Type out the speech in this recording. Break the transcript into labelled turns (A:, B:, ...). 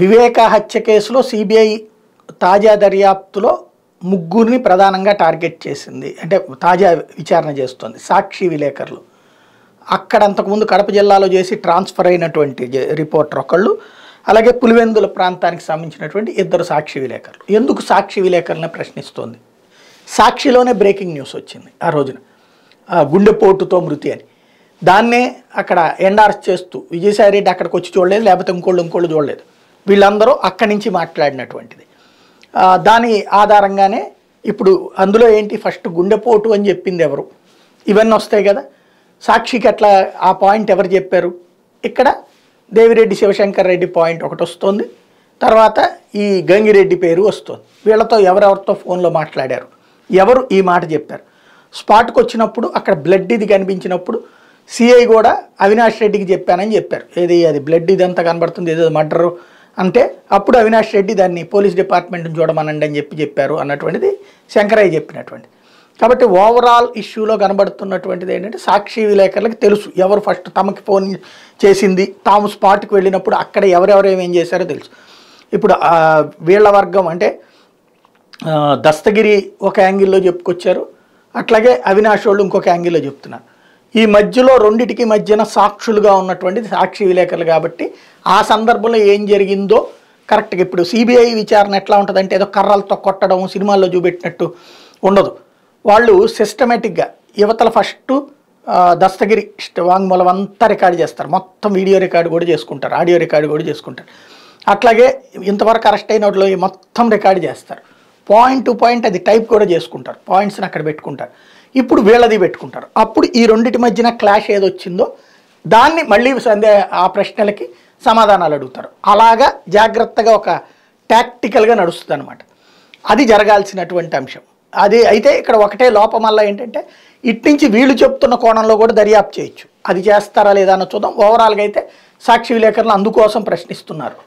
A: వివేక హత్య కేసులో సిబిఐ తాజా దర్యాప్తులో ముగ్గురిని ప్రధానంగా టార్గెట్ చేసింది అంటే తాజా విచారణ చేస్తుంది సాక్షి విలేకరులు అక్కడ అంతకుముందు కడప జిల్లాలో చేసి ట్రాన్స్ఫర్ అయినటువంటి రిపోర్టర్ ఒకళ్ళు అలాగే పులివెందుల ప్రాంతానికి సంబంధించినటువంటి ఇద్దరు సాక్షి విలేకరులు ఎందుకు సాక్షి విలేకరులనే ప్రశ్నిస్తోంది సాక్షిలోనే బ్రేకింగ్ న్యూస్ వచ్చింది ఆ రోజున గుండెపోటుతో మృతి అని దాన్నే అక్కడ ఎండార్స్ చేస్తూ విజయసాయి రెడ్డి అక్కడికి వచ్చి చూడలేదు లేకపోతే ఇంకోళ్ళు ఇంకోళ్ళు చూడలేదు వీళ్ళందరూ అక్కడి నుంచి మాట్లాడినటువంటిది దాని ఆధారంగానే ఇప్పుడు అందులో ఏంటి ఫస్ట్ గుండెపోటు అని చెప్పింది ఎవరు ఇవన్నీ వస్తాయి కదా సాక్షికి అట్లా ఆ పాయింట్ ఎవరు చెప్పారు ఇక్కడ దేవిరెడ్డి శివశంకర్ రెడ్డి పాయింట్ ఒకటి వస్తుంది తర్వాత ఈ గంగిరెడ్డి పేరు వస్తుంది వీళ్ళతో ఎవరెవరితో ఫోన్లో మాట్లాడారు ఎవరు ఈ మాట చెప్పారు స్పాట్కి వచ్చినప్పుడు అక్కడ బ్లడ్ ఇది కనిపించినప్పుడు సిఐ కూడా అవినాష్ రెడ్డికి చెప్పానని చెప్పారు ఏది అది బ్లడ్ ఇదంతా కనబడుతుంది ఏదో మర్డరు అంటే అప్పుడు అవినాష్ రెడ్డి దాన్ని పోలీస్ డిపార్ట్మెంట్ని చూడమనండి అని చెప్పి చెప్పారు అన్నటువంటిది శంకరయ్య చెప్పినటువంటి కాబట్టి ఓవరాల్ ఇష్యూలో కనబడుతున్నటువంటిది ఏంటంటే సాక్షి విలేకరులకు తెలుసు ఎవరు ఫస్ట్ తమకి ఫోన్ చేసింది తాము స్పాట్కి వెళ్ళినప్పుడు అక్కడ ఏమేం చేశారో తెలుసు ఇప్పుడు వీళ్ళ వర్గం అంటే దస్తగిరి ఒక యాంగిల్లో చెప్పుకొచ్చారు అట్లాగే అవినాష్ వాళ్ళు ఇంకొక యాంగిల్లో చెప్తున్నారు ఈ మధ్యలో రెండిటికి మధ్యన సాక్షులుగా ఉన్నటువంటిది సాక్షి విలేకరులు కాబట్టి ఆ సందర్భంలో ఏం జరిగిందో కరెక్ట్గా ఇప్పుడు సిబిఐ విచారణ ఎట్లా ఉంటుందంటే ఏదో కర్రలతో కొట్టడం సినిమాల్లో చూపెట్టినట్టు ఉండదు వాళ్ళు సిస్టమేటిక్గా యువతల ఫస్ట్ దస్తగిరి వాంగ్మూలం అంతా రికార్డు చేస్తారు మొత్తం వీడియో రికార్డు కూడా చేసుకుంటారు ఆడియో రికార్డు కూడా చేసుకుంటారు అట్లాగే ఇంతవరకు అరెస్ట్ అయిన వాటిలో మొత్తం రికార్డు చేస్తారు పాయింట్ టు పాయింట్ అది టైప్ కూడా చేసుకుంటారు పాయింట్స్ని అక్కడ పెట్టుకుంటారు ఇప్పుడు వీళ్ళది పెట్టుకుంటారు అప్పుడు ఈ రెండింటి మధ్యన క్లాష్ ఏదొచ్చిందో దాన్ని మళ్ళీ సందే ఆ ప్రశ్నలకి సమాధానాలు అడుగుతారు అలాగా జాగ్రత్తగా ఒక టాక్టికల్గా నడుస్తుంది అనమాట అది జరగాల్సినటువంటి అంశం అది అయితే ఇక్కడ ఒకటే లోపం వల్ల ఏంటంటే ఇట్నుంచి వీళ్ళు చెప్తున్న కోణంలో కూడా దర్యాప్తు చేయొచ్చు అది చేస్తారా లేదా అని చూద్దాం ఓవరాల్గా అయితే సాక్షి విలేకరులు అందుకోసం ప్రశ్నిస్తున్నారు